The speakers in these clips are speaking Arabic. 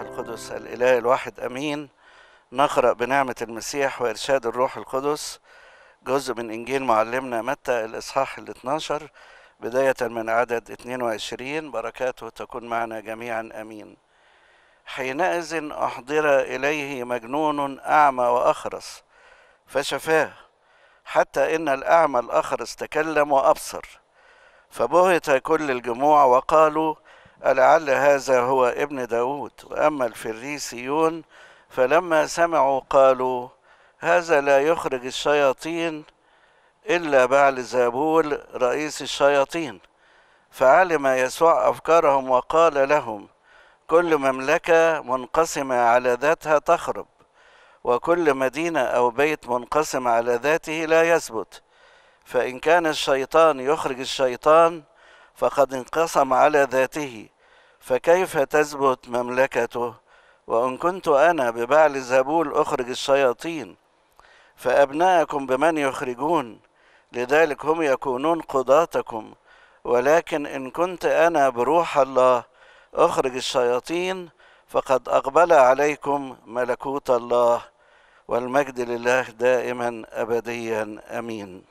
الروح القدس الإله الواحد أمين نقرأ بنعمة المسيح وإرشاد الروح القدس جزء من إنجيل معلمنا متى الإصحاح ال 12 بداية من عدد 22 بركاته تكون معنا جميعا أمين حينئذ أحضر إليه مجنون أعمى وأخرس فشفاه حتى إن الأعمى الأخرس تكلم وأبصر فبهت كل الجموع وقالوا لعل هذا هو ابن داود وأما الفريسيون فلما سمعوا قالوا هذا لا يخرج الشياطين إلا بعل زابول رئيس الشياطين فعلم يسوع أفكارهم وقال لهم كل مملكة منقسمة على ذاتها تخرب وكل مدينة أو بيت منقسم على ذاته لا يثبت فإن كان الشيطان يخرج الشيطان فقد انقسم على ذاته فكيف تثبت مملكته وان كنت انا ببعل زبول اخرج الشياطين فابناءكم بمن يخرجون لذلك هم يكونون قضاتكم ولكن ان كنت انا بروح الله اخرج الشياطين فقد اقبل عليكم ملكوت الله والمجد لله دائما ابديا امين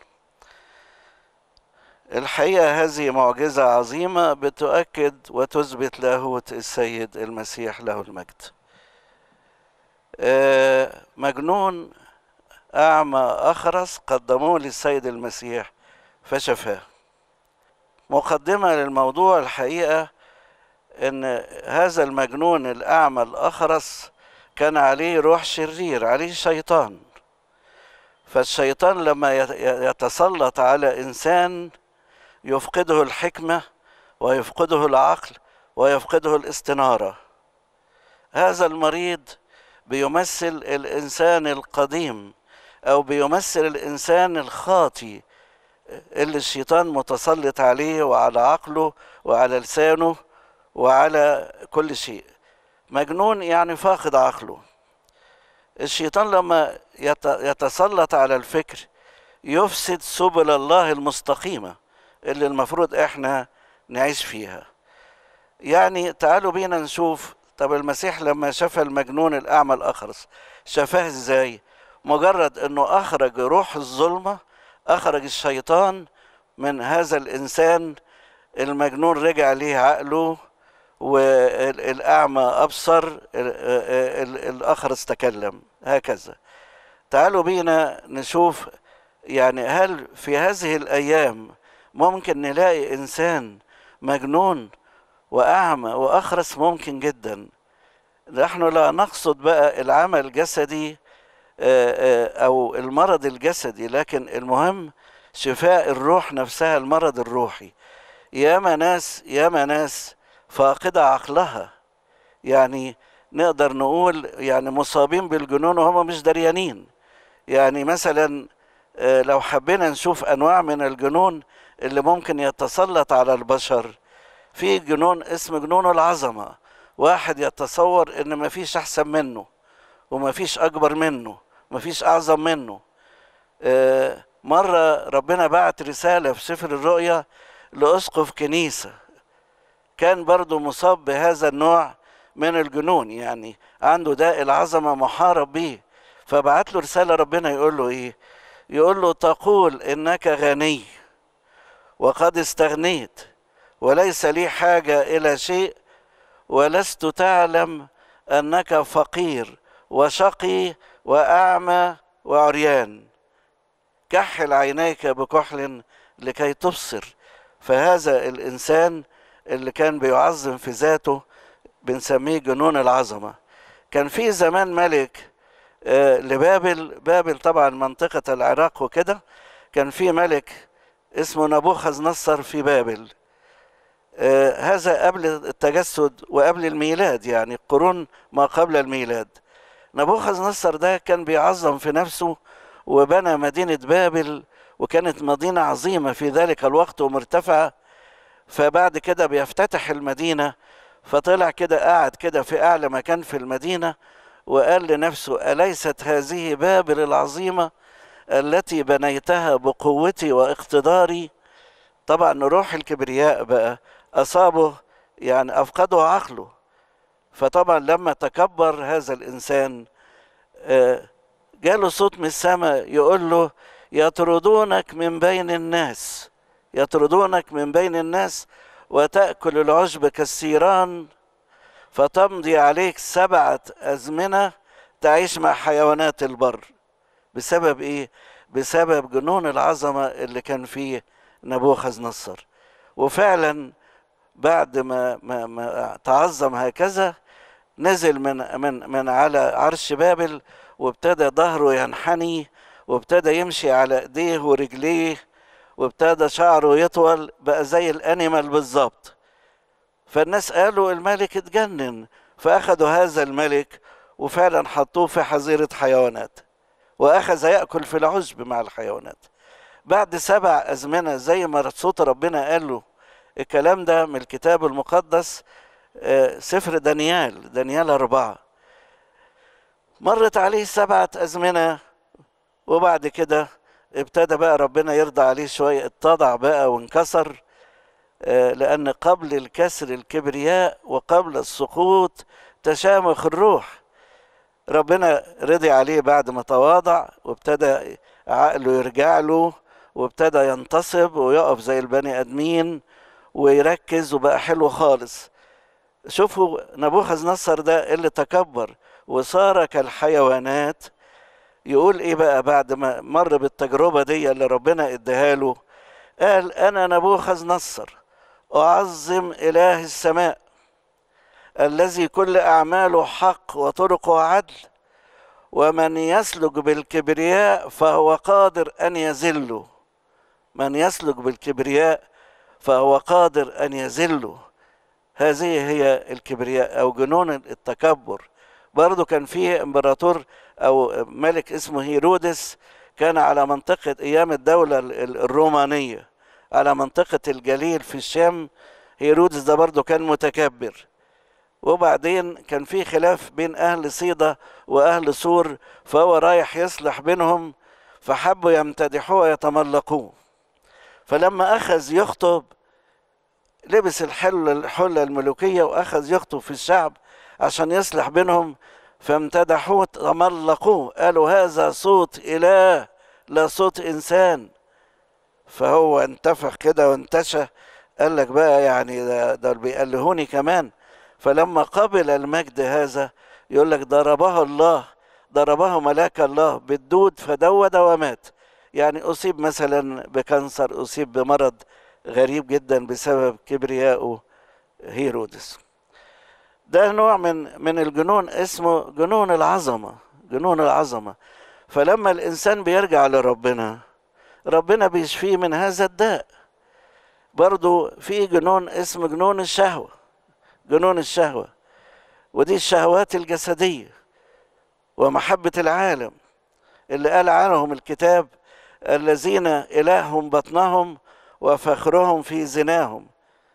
الحقيقه هذه معجزه عظيمه بتؤكد وتثبت لاهوت السيد المسيح له المجد آه، مجنون اعمى اخرس قدموه للسيد المسيح فشفاه مقدمه للموضوع الحقيقه ان هذا المجنون الاعمى الاخرس كان عليه روح شرير عليه شيطان فالشيطان لما يتسلط على انسان يفقده الحكمه ويفقده العقل ويفقده الاستناره هذا المريض بيمثل الانسان القديم او بيمثل الانسان الخاطي اللي الشيطان متسلط عليه وعلى عقله وعلى لسانه وعلى كل شيء مجنون يعني فاقد عقله الشيطان لما يتسلط على الفكر يفسد سبل الله المستقيمه اللي المفروض احنا نعيش فيها يعني تعالوا بينا نشوف طب المسيح لما شفى المجنون الاعمى الاخرس شفاه ازاي مجرد انه اخرج روح الظلمه اخرج الشيطان من هذا الانسان المجنون رجع ليه عقله والاعمى ابصر الاخرس تكلم هكذا تعالوا بينا نشوف يعني هل في هذه الايام ممكن نلاقي انسان مجنون واعمى واخرس ممكن جدا نحن لا نقصد بقى العمى الجسدي آه، آه، او المرض الجسدي لكن المهم شفاء الروح نفسها المرض الروحي ياما ناس ياما ناس فاقدة عقلها يعني نقدر نقول يعني مصابين بالجنون وهم مش دريانين يعني مثلا آه، لو حبينا نشوف انواع من الجنون اللي ممكن يتسلط على البشر في جنون اسم جنون العظمة واحد يتصور ان مفيش احسن منه ومفيش اكبر منه ومفيش اعظم منه آه، مرة ربنا بعت رسالة في سفر الرؤيا لأسقف كنيسة كان برضو مصاب بهذا النوع من الجنون يعني عنده داء العظمة محارب بيه فبعت له رسالة ربنا يقول له إيه يقول له تقول إنك غني وقد استغنيت وليس لي حاجه الى شيء ولست تعلم انك فقير وشقي واعمى وعريان كحل عينيك بكحل لكي تبصر فهذا الانسان اللي كان بيعظم في ذاته بنسميه جنون العظمه كان في زمان ملك آه، لبابل بابل طبعا منطقه العراق وكده كان في ملك اسمه نبوخذ نصر في بابل آه، هذا قبل التجسد وقبل الميلاد يعني قرون ما قبل الميلاد نبوخذ نصر ده كان بيعظم في نفسه وبنى مدينة بابل وكانت مدينة عظيمة في ذلك الوقت ومرتفعة فبعد كده بيفتتح المدينة فطلع كده قعد كده في أعلى مكان في المدينة وقال لنفسه أليست هذه بابل العظيمة التي بنيتها بقوتي واقتداري طبعا روح الكبرياء بقى أصابه يعني أفقده عقله فطبعا لما تكبر هذا الإنسان آه، جاله صوت من السماء يقول له يطردونك من بين الناس يطردونك من بين الناس وتأكل العشب كالسيران فتمضي عليك سبعة أزمنة تعيش مع حيوانات البر بسبب ايه بسبب جنون العظمه اللي كان فيه نبوخذ نصر وفعلا بعد ما, ما, ما تعظم هكذا نزل من من من على عرش بابل وابتدى ظهره ينحني وابتدى يمشي على ايديه ورجليه وابتدى شعره يطول بقى زي الانيمال بالظبط فالناس قالوا الملك اتجنن فاخذوا هذا الملك وفعلا حطوه في حظيره حيوانات وأخذ يأكل في العزب مع الحيوانات بعد سبع أزمنة زي ما صوت ربنا قال له الكلام ده من الكتاب المقدس آه، سفر دانيال دانيال أربعة مرت عليه سبعة أزمنة وبعد كده ابتدى بقى ربنا يرضى عليه شوية اتضع بقى وانكسر آه، لأن قبل الكسر الكبرياء وقبل السقوط تشامخ الروح ربنا رضي عليه بعد ما تواضع وابتدى عقله يرجع له وابتدى ينتصب ويقف زي البني ادمين ويركز وبقى حلو خالص شوفوا نبوخذ نصر ده اللي تكبر وصار كالحيوانات يقول ايه بقى بعد ما مر بالتجربه دي اللي ربنا اداها له قال انا نبوخذ نصر اعظم اله السماء الذي كل اعماله حق وطرقه عدل ومن يسلك بالكبرياء فهو قادر ان يذله من يسلك بالكبرياء فهو قادر ان يذله هذه هي الكبرياء او جنون التكبر برضه كان فيه امبراطور او ملك اسمه هيرودس كان على منطقه ايام الدوله الرومانيه على منطقه الجليل في الشام هيرودس ده برضه كان متكبر وبعدين كان في خلاف بين أهل صيدا وأهل سور فهو رايح يصلح بينهم فحبوا يمتدحوه ويتملقوه فلما أخذ يخطب لبس الحلة الحلة الملوكية وأخذ يخطب في الشعب عشان يصلح بينهم فامتدحوه تملقوه قالوا هذا صوت إله لا صوت إنسان فهو انتفخ كده وانتشى قال لك بقى يعني ده, ده بيقلهوني كمان فلما قبل المجد هذا يقول لك ضربه الله ضربه ملاك الله بالدود فدود ومات يعني أصيب مثلا بكنسر أصيب بمرض غريب جدا بسبب كبريائه هيرودس ده نوع من من الجنون اسمه جنون العظمه جنون العظمه فلما الانسان بيرجع لربنا ربنا بيشفيه من هذا الداء برضو في جنون اسمه جنون الشهوه جنون الشهوة ودي الشهوات الجسدية ومحبة العالم اللي قال عنهم الكتاب الذين إلههم بطنهم وفخرهم في زناهم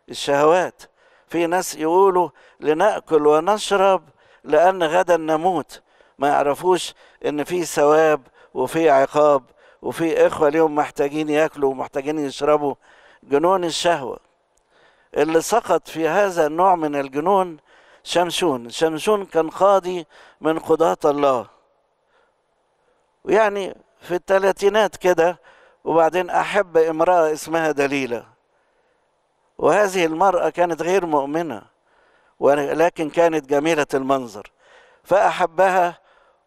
الشهوات في ناس يقولوا لنأكل ونشرب لأن غدا نموت ما يعرفوش إن في ثواب وفي عقاب وفي إخوة ليهم محتاجين ياكلوا ومحتاجين يشربوا جنون الشهوة اللي سقط في هذا النوع من الجنون شمشون شمشون كان قاضي من قضاة الله ويعني في الثلاثينات كده وبعدين أحب امرأة اسمها دليلة وهذه المرأة كانت غير مؤمنة ولكن كانت جميلة المنظر فأحبها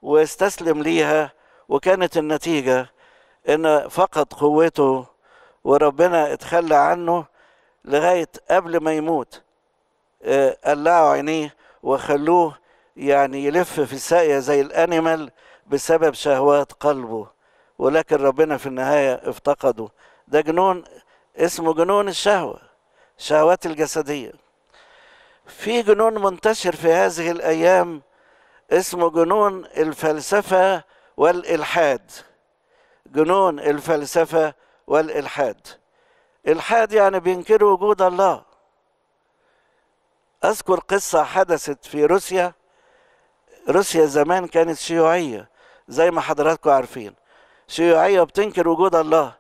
واستسلم ليها وكانت النتيجة إن فقد قوته وربنا اتخلى عنه لغاية قبل ما يموت آه، قلعوا عينيه وخلوه يعني يلف في الساقية زي الأنيمال بسبب شهوات قلبه ولكن ربنا في النهاية افتقده ده جنون اسمه جنون الشهوة شهوات الجسدية في جنون منتشر في هذه الأيام اسمه جنون الفلسفة والإلحاد جنون الفلسفة والإلحاد الحاد يعني بينكروا وجود الله أذكر قصة حدثت في روسيا روسيا زمان كانت شيوعية زي ما حضراتكم عارفين شيوعية بتنكر وجود الله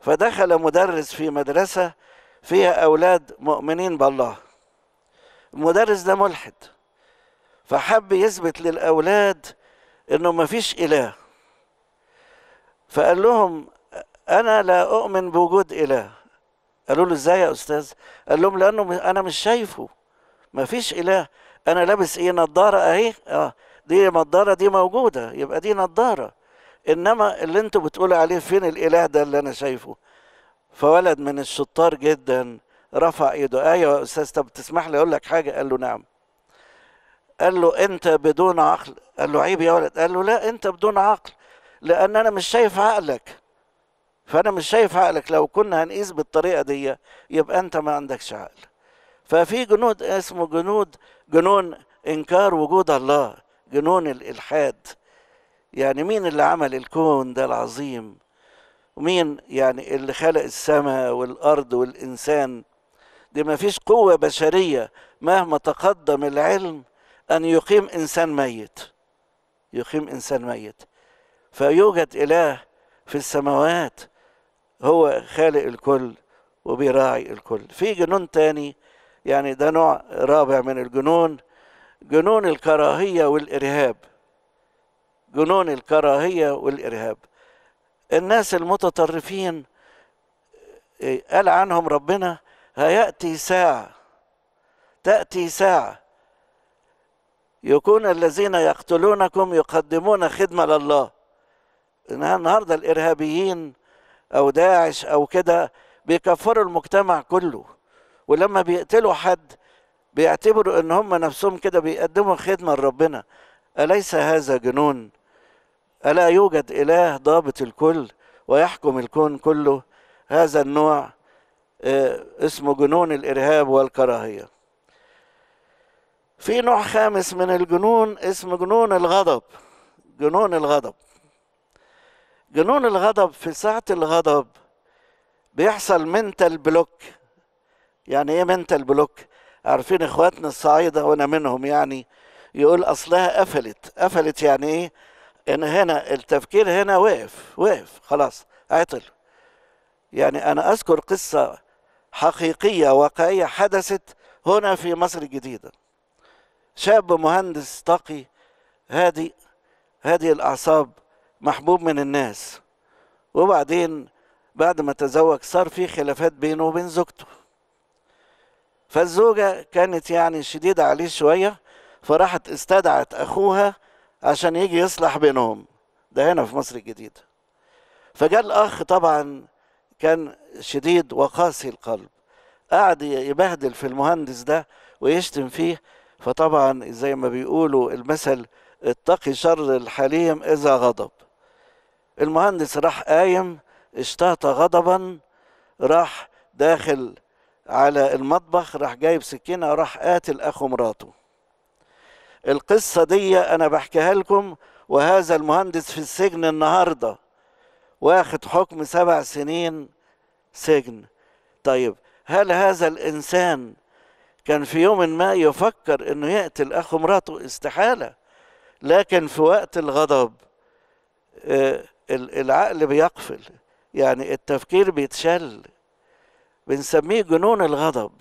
فدخل مدرس في مدرسة فيها أولاد مؤمنين بالله المدرس ده ملحد فحب يثبت للأولاد إنه مفيش إله فقال لهم أنا لا أؤمن بوجود إله قالوا له ازاي يا استاذ قال لهم لانه انا مش شايفه ما فيش اله انا لابس ايه نظاره اهي اه دي نظاره دي موجوده يبقى دي نظاره انما اللي انتوا بتقولوا عليه فين الاله ده اللي انا شايفه فولد من الشطار جدا رفع ايده ايوه يا استاذ طب تسمح لي اقول لك حاجه قال له نعم قال له انت بدون عقل قال له عيب يا ولد قال له لا انت بدون عقل لان انا مش شايف عقلك فانا مش شايف عقلك لو كنا هنقيس بالطريقه دي يبقى انت ما عندكش عقل ففي جنود اسمه جنود جنون انكار وجود الله جنون الالحاد يعني مين اللي عمل الكون ده العظيم ومين يعني اللي خلق السماء والارض والانسان دي ما فيش قوه بشريه مهما تقدم العلم ان يقيم انسان ميت يقيم انسان ميت فيوجد اله في السماوات هو خالق الكل وبيراعي الكل في جنون تاني يعني ده نوع رابع من الجنون جنون الكراهية والإرهاب جنون الكراهية والإرهاب الناس المتطرفين إيه، قال عنهم ربنا هيأتي ساعة تأتي ساعة يكون الذين يقتلونكم يقدمون خدمة لله النهاردة الإرهابيين او داعش او كده بيكفروا المجتمع كله ولما بيقتلوا حد بيعتبروا ان هم نفسهم كده بيقدموا خدمه لربنا اليس هذا جنون الا يوجد اله ضابط الكل ويحكم الكون كله هذا النوع آه، اسمه جنون الارهاب والكراهيه في نوع خامس من الجنون اسمه جنون الغضب جنون الغضب جنون الغضب في ساعة الغضب بيحصل منتال بلوك يعني ايه منتال بلوك عارفين اخواتنا الصعيدة وانا منهم يعني يقول اصلها قفلت قفلت يعني ايه ان هنا التفكير هنا وقف وقف خلاص عطل يعني انا اذكر قصة حقيقية واقعية حدثت هنا في مصر الجديدة شاب مهندس طاقي هادي هذه الأعصاب محبوب من الناس وبعدين بعد ما تزوج صار في خلافات بينه وبين زوجته فالزوجة كانت يعني شديدة عليه شوية فراحت استدعت أخوها عشان يجي يصلح بينهم ده هنا في مصر الجديدة فجاء الأخ طبعا كان شديد وقاسي القلب قعد يبهدل في المهندس ده ويشتم فيه فطبعا زي ما بيقولوا المثل اتقي شر الحليم إذا غضب المهندس راح قايم اشتهت غضبا راح داخل على المطبخ راح جايب سكينه راح قاتل اخو مراته القصه دي انا بحكيها لكم وهذا المهندس في السجن النهارده واخد حكم سبع سنين سجن طيب هل هذا الانسان كان في يوم ما يفكر انه يقتل اخو مراته استحاله لكن في وقت الغضب آه، العقل بيقفل يعني التفكير بيتشل بنسميه جنون الغضب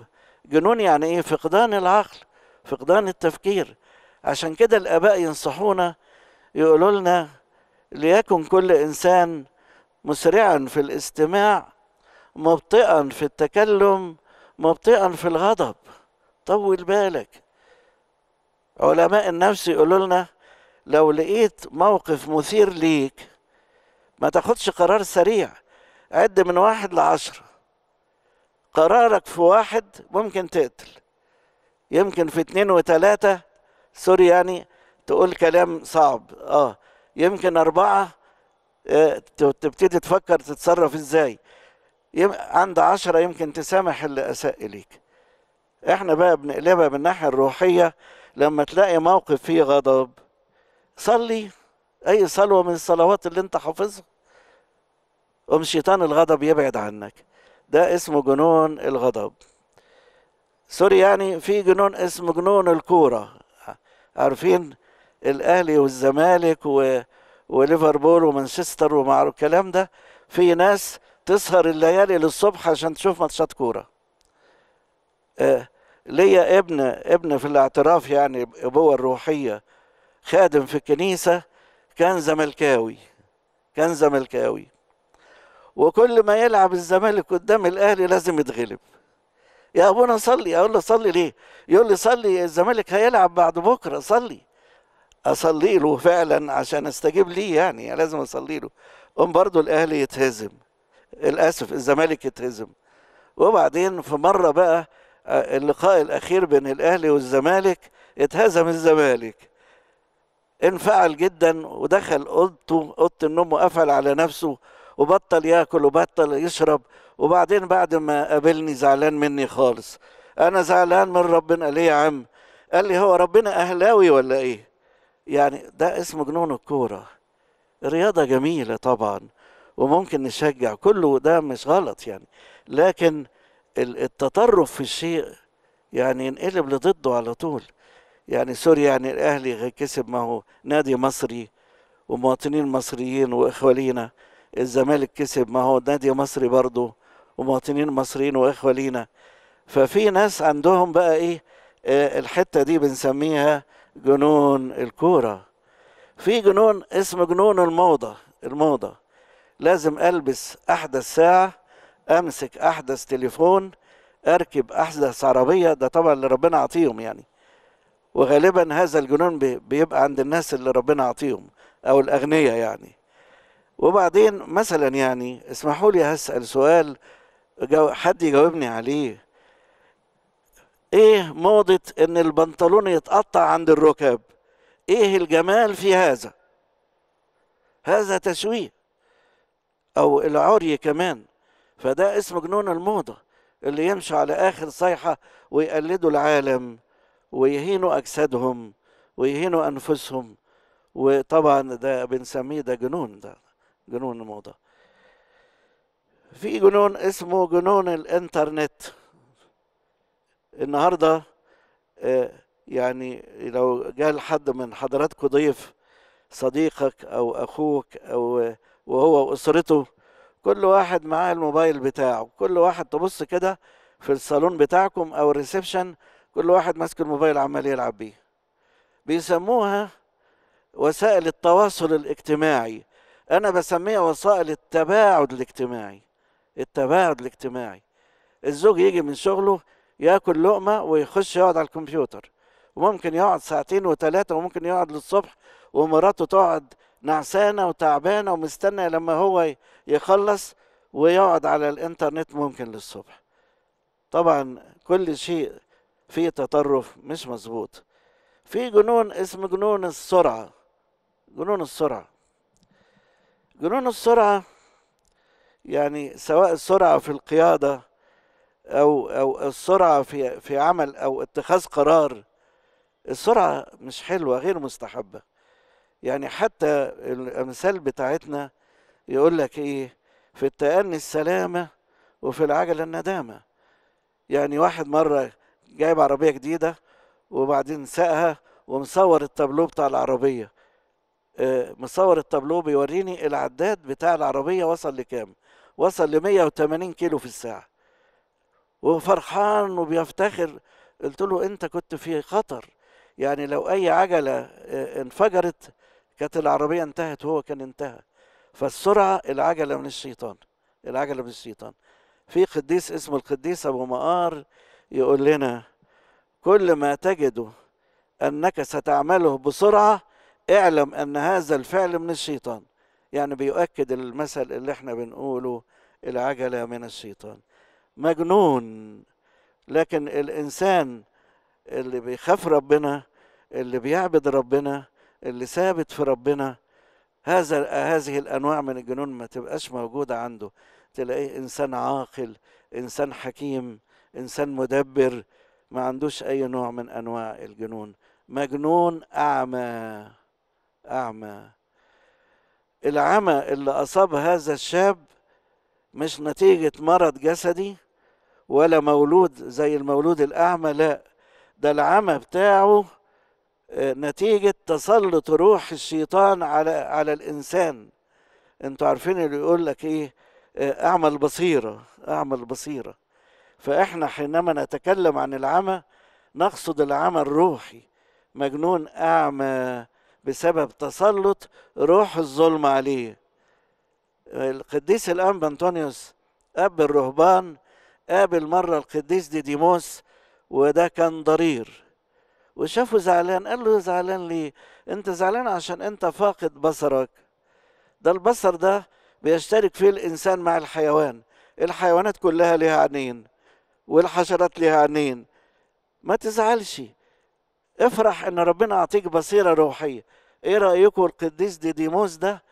جنون يعني ايه فقدان العقل فقدان التفكير عشان كده الاباء ينصحونا يقولوا لنا ليكن كل انسان مسرعا في الاستماع مبطئا في التكلم مبطئا في الغضب طول بالك علماء النفس يقولوا لنا لو لقيت موقف مثير ليك ما تاخدش قرار سريع عد من واحد لعشرة قرارك في واحد ممكن تقتل يمكن في اتنين وتلاتة سوري يعني تقول كلام صعب اه يمكن أربعة آه، تبتدي تفكر تتصرف ازاي يم... عند عشرة يمكن تسامح اللي أساء إليك احنا بقى بنقلبها من الناحية الروحية لما تلاقي موقف فيه غضب صلي اي صلوه من الصلوات اللي انت حافظها قوم شيطان الغضب يبعد عنك ده اسمه جنون الغضب سوري يعني في جنون اسمه جنون الكوره عارفين الاهلي والزمالك و... وليفربول ومانشستر ومع الكلام ده في ناس تسهر الليالي للصبح عشان تشوف ماتشات كوره آه ليا ابن ابن في الاعتراف يعني ابوه الروحيه خادم في الكنيسه كان زملكاوي كان زملكاوي وكل ما يلعب الزمالك قدام الاهلي لازم يتغلب يا ابونا صلي اقول له صلي ليه يقول لي صلي الزمالك هيلعب بعد بكره صلي اصلي له فعلا عشان استجيب ليه يعني لازم اصلي له قوم برضه الاهلي يتهزم للاسف الزمالك يتهزم وبعدين في مره بقى آه، اللقاء الاخير بين الاهلي والزمالك اتهزم الزمالك انفعل جدا ودخل اوضته اوضه النوم وقفل على نفسه وبطل ياكل وبطل يشرب وبعدين بعد ما قابلني زعلان مني خالص انا زعلان من ربنا قال لي يا عم قال لي هو ربنا اهلاوي ولا ايه يعني ده اسمه جنون الكوره رياضه جميله طبعا وممكن نشجع كله ده مش غلط يعني لكن التطرف في الشيء يعني ينقلب لضده على طول يعني سوري يعني الاهلي كسب ما هو نادي مصري ومواطنين مصريين واخوالينا الزمالك كسب ما هو نادي مصري برضه ومواطنين مصريين واخوالينا ففي ناس عندهم بقى ايه آه الحته دي بنسميها جنون الكوره في جنون اسمه جنون الموضه الموضه لازم البس احدث ساعه امسك احدث تليفون اركب احدث عربيه ده طبعا اللي ربنا عطيهم يعني وغالبا هذا الجنون بيبقى عند الناس اللي ربنا عطيهم أو الأغنياء يعني وبعدين مثلا يعني اسمحوا لي هسأل سؤال حد يجاوبني عليه ايه موضة ان البنطلون يتقطع عند الركب ايه الجمال في هذا هذا تشويه او العري كمان فده اسم جنون الموضة اللي يمشي على اخر صيحة ويقلده العالم ويهينوا أجسادهم ويهينوا أنفسهم وطبعا ده بنسميه ده جنون ده جنون الموضة في جنون اسمه جنون الانترنت النهارده آه، يعني لو جاء لحد من حضراتكم ضيف صديقك او اخوك او وهو واسرته كل واحد معاه الموبايل بتاعه كل واحد تبص كده في الصالون بتاعكم او الريسبشن كل واحد ماسك الموبايل عمال يلعب بيه بيسموها وسائل التواصل الاجتماعي انا بسميها وسائل التباعد الاجتماعي التباعد الاجتماعي الزوج يجي من شغله ياكل لقمه ويخش يقعد على الكمبيوتر وممكن يقعد ساعتين وثلاثه وممكن يقعد للصبح ومراته تقعد نعسانه وتعبانه ومستنيه لما هو يخلص ويقعد على الانترنت ممكن للصبح طبعا كل شيء في تطرف مش مظبوط في جنون اسمه جنون السرعة جنون السرعة جنون السرعة يعني سواء السرعة في القيادة أو أو السرعة في في عمل أو اتخاذ قرار السرعة مش حلوة غير مستحبة يعني حتى الأمثال بتاعتنا يقول لك إيه في التأني السلامة وفي العجلة الندامة يعني واحد مرة جايب عربيه جديده وبعدين ساقها ومصور التابلو بتاع العربيه آه، مصور التابلو بيوريني العداد بتاع العربيه وصل لكام وصل ل 180 كيلو في الساعه وفرحان وبيفتخر قلت له انت كنت في خطر يعني لو اي عجله آه، انفجرت كانت العربيه انتهت وهو كان انتهى فالسرعه العجله من الشيطان العجله من الشيطان في قديس اسمه القديس ابو مقار يقول لنا كل ما تجده انك ستعمله بسرعه اعلم ان هذا الفعل من الشيطان يعني بيؤكد المثل اللي احنا بنقوله العجله من الشيطان مجنون لكن الانسان اللي بيخاف ربنا اللي بيعبد ربنا اللي ثابت في ربنا هذا هذه الانواع من الجنون ما تبقاش موجوده عنده تلاقيه انسان عاقل انسان حكيم انسان مدبر ما عندوش اي نوع من انواع الجنون مجنون اعمى اعمى العمى اللي اصاب هذا الشاب مش نتيجه مرض جسدي ولا مولود زي المولود الاعمى لا ده العمى بتاعه آه، نتيجه تسلط روح الشيطان على على الانسان انتوا عارفين اللي يقول لك ايه آه، اعمى البصيره اعمى البصيره فاحنا حينما نتكلم عن العمى نقصد العمى الروحي مجنون اعمى بسبب تسلط روح الظلم عليه القديس الآن انطونيوس اب الرهبان قابل مره القديس ديديموس وده كان ضرير وشافه زعلان قال له زعلان ليه انت زعلان عشان انت فاقد بصرك ده البصر ده بيشترك فيه الانسان مع الحيوان الحيوانات كلها ليها عينين والحشرات لها عينين ما تزعلش افرح ان ربنا اعطيك بصيره روحيه ايه رايكم القديس ديديموس ده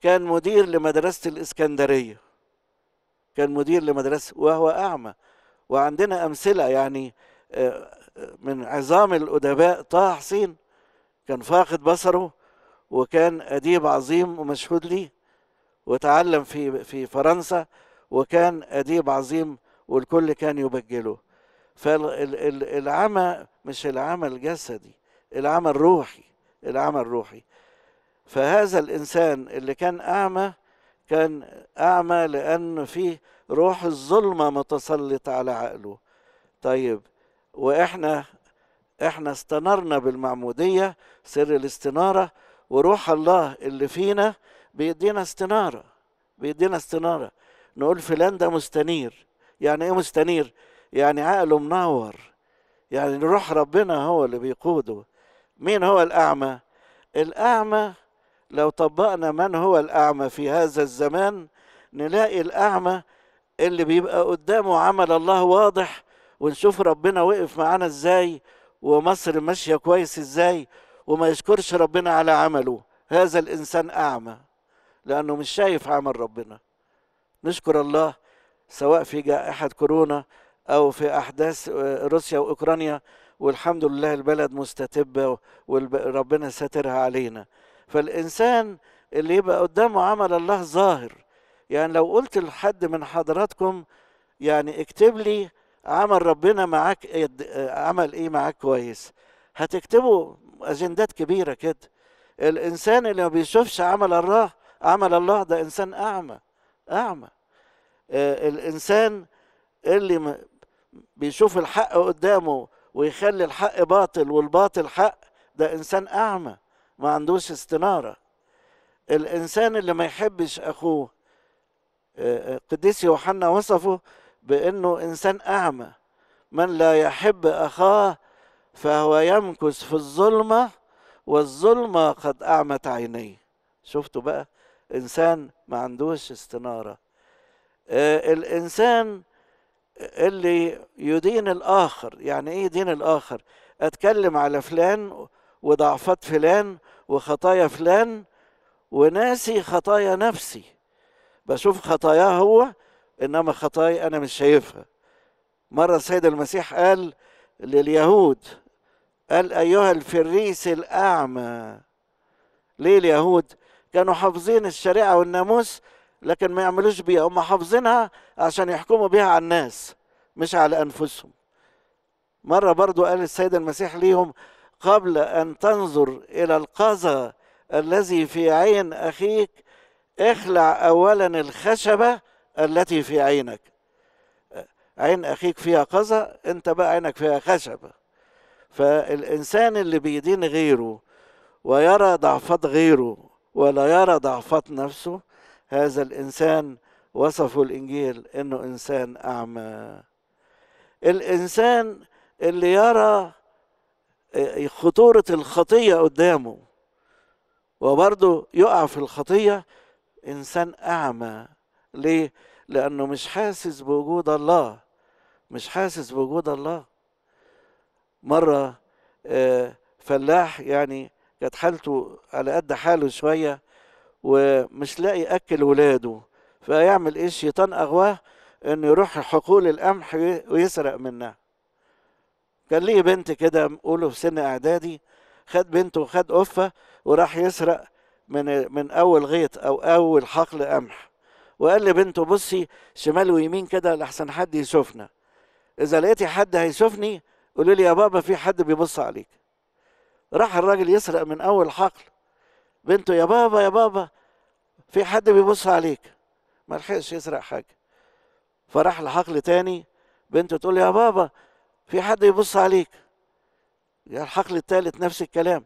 كان مدير لمدرسه الاسكندريه كان مدير لمدرسه وهو اعمى وعندنا امثله يعني آه، من عظام الادباء طه حسين كان فاقد بصره وكان اديب عظيم ومشهود ليه وتعلم في في فرنسا وكان اديب عظيم والكل كان يبجله فالعمى مش العمى الجسدي العمى الروحي العمى الروحي فهذا الانسان اللي كان اعمى كان اعمى لان فيه روح الظلمه متسلط على عقله طيب واحنا احنا استنرنا بالمعموديه سر الاستناره وروح الله اللي فينا بيدينا استناره بيدينا استناره نقول فلان ده مستنير يعني ايه مستنير يعني عقله منور يعني روح ربنا هو اللي بيقوده مين هو الاعمى الاعمى لو طبقنا من هو الاعمى في هذا الزمان نلاقي الاعمى اللي بيبقى قدامه عمل الله واضح ونشوف ربنا وقف معانا ازاي ومصر ماشيه كويس ازاي وما يشكرش ربنا على عمله هذا الانسان اعمى لانه مش شايف عمل ربنا نشكر الله سواء في جائحة كورونا أو في أحداث آه، روسيا وأوكرانيا والحمد لله البلد مستتبة وربنا ساترها علينا فالإنسان اللي يبقى قدامه عمل الله ظاهر يعني لو قلت لحد من حضراتكم يعني اكتب لي عمل ربنا معاك آه، عمل ايه معاك كويس هتكتبوا اجندات كبيره كده الانسان اللي ما بيشوفش عمل الله عمل الله ده انسان اعمى اعمى آه، الانسان اللي بيشوف الحق قدامه ويخلي الحق باطل والباطل حق ده انسان اعمى ما عندوش استناره الانسان اللي ما يحبش اخوه آه، آه، قديس يوحنا وصفه بانه انسان اعمى من لا يحب اخاه فهو يمكث في الظلمه والظلمه قد اعمت عينيه شفتوا بقى انسان ما عندوش استناره آه، الانسان اللي يدين الاخر يعني ايه يدين الاخر اتكلم على فلان وضعفات فلان وخطايا فلان وناسي خطايا نفسي بشوف خطاياه هو انما خطايا انا مش شايفها مره السيد المسيح قال لليهود قال ايها الفريس الاعمى ليه اليهود كانوا حافظين الشريعه والناموس لكن ما يعملوش بيها هم حافظينها عشان يحكموا بيها على الناس مش على انفسهم مره برضو قال السيد المسيح ليهم قبل ان تنظر الى القذى الذي في عين اخيك اخلع اولا الخشبه التي في عينك عين اخيك فيها قذى انت بقى عينك فيها خشبه فالانسان اللي بيدين غيره ويرى ضعفات غيره ولا يرى ضعفات نفسه هذا الإنسان وصفه الإنجيل إنه إنسان أعمى الإنسان اللي يرى آه، خطورة الخطية قدامه وبرضه يقع في الخطية إنسان أعمى ليه؟ لأنه مش حاسس بوجود الله مش حاسس بوجود الله مرة آه، فلاح يعني كانت حالته على قد حاله شوية ومش لاقي اكل ولاده فيعمل ايه الشيطان اغواه انه يروح حقول القمح ويسرق منها كان ليه بنت كده قولوا في سن اعدادي خد بنته وخد قفه وراح يسرق من من اول غيط او اول حقل قمح وقال لبنته بصي شمال ويمين كده لحسن حد يشوفنا اذا لقيتي حد هيشوفني قولي لي يا بابا في حد بيبص عليك راح الراجل يسرق من اول حقل بنته يا بابا يا بابا في حد بيبص عليك ما لحقش يسرق حاجه فراح لحقل تاني بنته تقول يا بابا في حد يبص عليك يا الحقل التالت نفس الكلام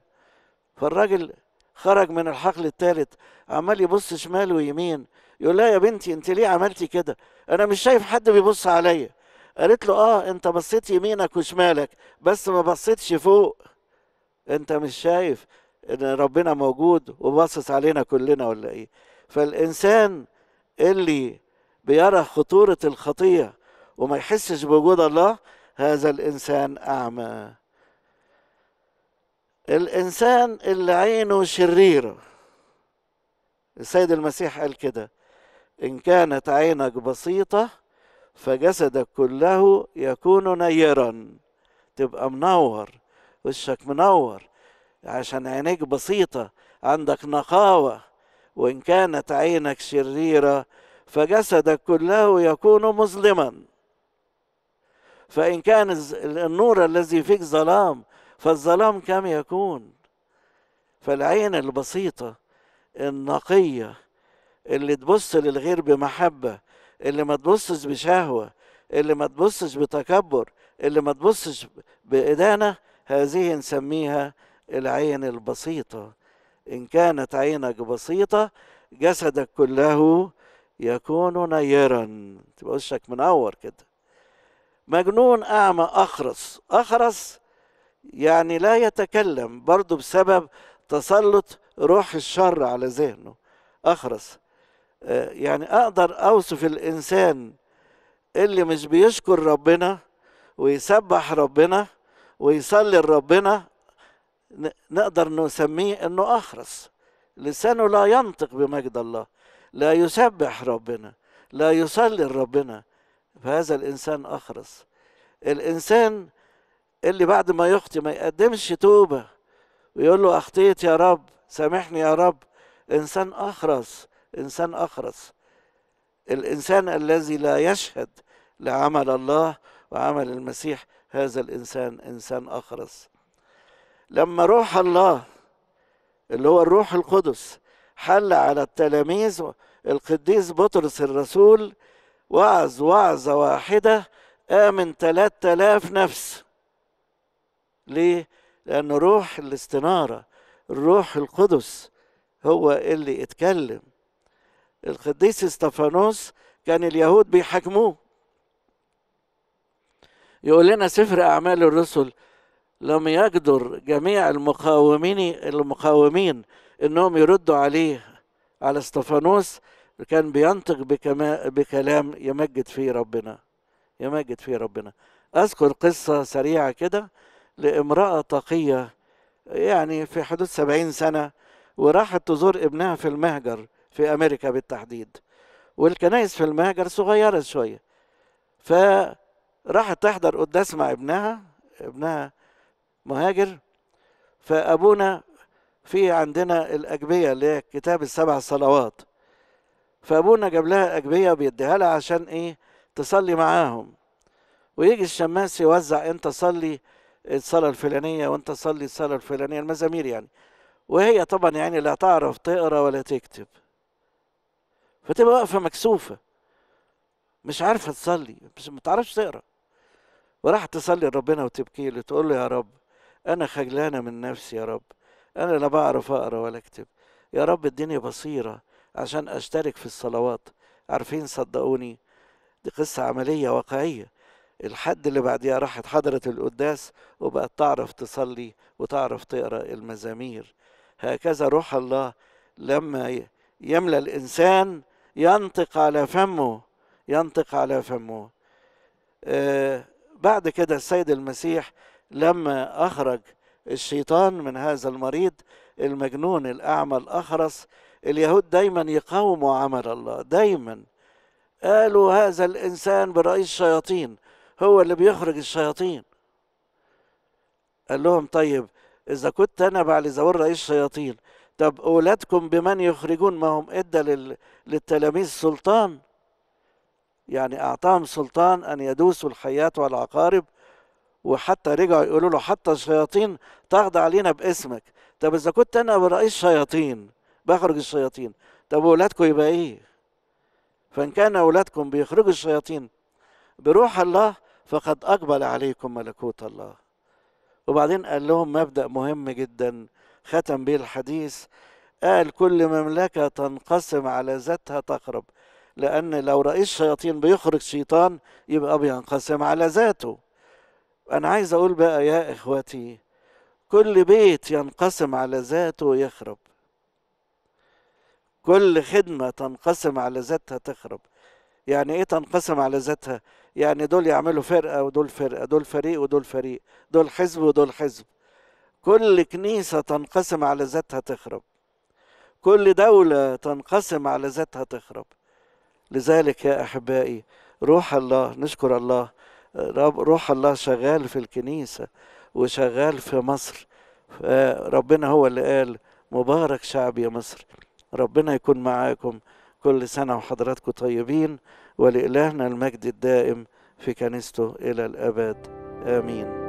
فالراجل خرج من الحقل التالت عمال يبص شمال ويمين يقول لها يا بنتي انت ليه عملتي كده انا مش شايف حد بيبص عليا قالت له اه انت بصيت يمينك وشمالك بس ما بصيتش فوق انت مش شايف ان ربنا موجود وباصص علينا كلنا ولا ايه فالانسان اللي بيرى خطوره الخطيه وما يحسش بوجود الله هذا الانسان اعمى الانسان اللي عينه شريره السيد المسيح قال كده ان كانت عينك بسيطه فجسدك كله يكون نيرا تبقى منور وشك منور عشان عينيك بسيطة عندك نقاوة وإن كانت عينك شريرة فجسدك كله يكون مظلما فإن كان النور الذي فيك ظلام فالظلام كم يكون فالعين البسيطة النقية اللي تبص للغير بمحبة اللي ما تبصش بشهوة اللي ما تبصش بتكبر اللي ما تبصش بإدانة هذه نسميها العين البسيطه ان كانت عينك بسيطه جسدك كله يكون نيرا تبقى وشك منور كده مجنون اعمى اخرس اخرس يعني لا يتكلم برضه بسبب تسلط روح الشر على ذهنه اخرس آه، يعني اقدر اوصف الانسان اللي مش بيشكر ربنا ويسبح ربنا ويصلي لربنا نقدر نسميه انه اخرس لسانه لا ينطق بمجد الله لا يسبح ربنا لا يصلي لربنا فهذا الانسان اخرس الانسان اللي بعد ما يخطي ما يقدمش توبه ويقول له اخطيت يا رب سامحني يا رب انسان اخرس انسان اخرس الانسان الذي لا يشهد لعمل الله وعمل المسيح هذا الانسان انسان اخرس لما روح الله اللي هو الروح القدس حل على التلاميذ القديس بطرس الرسول وعظ وعظة واحدة آمن ثلاثة آلاف نفس ليه؟ لأن روح الاستنارة الروح القدس هو اللي اتكلم القديس استفانوس كان اليهود بيحاكموه يقول لنا سفر أعمال الرسل لم يقدر جميع المقاومين المقاومين انهم يردوا عليه على استفانوس كان بينطق بكلام يمجد فيه ربنا يمجد فيه ربنا اذكر قصه سريعه كده لامراه تقيه يعني في حدود سبعين سنه وراحت تزور ابنها في المهجر في امريكا بالتحديد والكنائس في المهجر صغيره شويه فراحت تحضر قداس مع ابنها ابنها مهاجر فأبونا في عندنا الأجبية اللي هي كتاب السبع صلوات فأبونا جاب لها أجبية بيديها لها عشان إيه تصلي معاهم ويجي الشماس يوزع أنت صلي الصلاة الفلانية وأنت صلي الصلاة الفلانية المزامير يعني وهي طبعا يعني لا تعرف تقرا ولا تكتب فتبقى واقفة مكسوفة مش عارفة تصلي مش متعرفش تقرا وراح تصلي لربنا وتبكي له تقول له يا رب انا خجلانه من نفسي يا رب انا لا بعرف اقرا ولا اكتب يا رب اديني بصيره عشان اشترك في الصلوات عارفين صدقوني دي قصه عمليه واقعيه الحد اللي بعديها راحت حضرة القداس وبقت تعرف تصلي وتعرف تقرا المزامير هكذا روح الله لما يملى الانسان ينطق على فمه ينطق على فمه آه بعد كده السيد المسيح لما أخرج الشيطان من هذا المريض المجنون الأعمى الأخرس اليهود دايما يقاوموا عمل الله دايما قالوا هذا الإنسان برئيس الشياطين هو اللي بيخرج الشياطين قال لهم طيب إذا كنت أنا بعد زور رئيس الشياطين طب أولادكم بمن يخرجون ما هم إدى للتلاميذ سلطان يعني أعطاهم سلطان أن يدوسوا الحيات والعقارب وحتى رجعوا يقولوا له حتى الشياطين تخضع علينا باسمك طب اذا كنت انا رئيس شياطين بخرج الشياطين طب اولادكم يبقى ايه فان كان اولادكم بيخرجوا الشياطين بروح الله فقد اقبل عليكم ملكوت الله وبعدين قال لهم مبدا مهم جدا ختم به الحديث قال كل مملكه تنقسم على ذاتها تخرب لان لو رئيس شياطين بيخرج شيطان يبقى بينقسم على ذاته أنا عايز أقول بقى يا إخوتي كل بيت ينقسم على ذاته يخرب كل خدمة تنقسم على ذاتها تخرب يعني ايه تنقسم على ذاتها يعني دول يعملوا فرقة ودول فرقة دول فريق ودول فريق دول حزب ودول حزب كل كنيسة تنقسم على ذاتها تخرب كل دولة تنقسم على ذاتها تخرب لذلك يا أحبائي روح الله نشكر الله روح الله شغال في الكنيسة وشغال في مصر آه، ربنا هو اللي قال مبارك شعب يا مصر ربنا يكون معاكم كل سنة وحضراتكم طيبين ولإلهنا المجد الدائم في كنيسته إلى الأبد آمين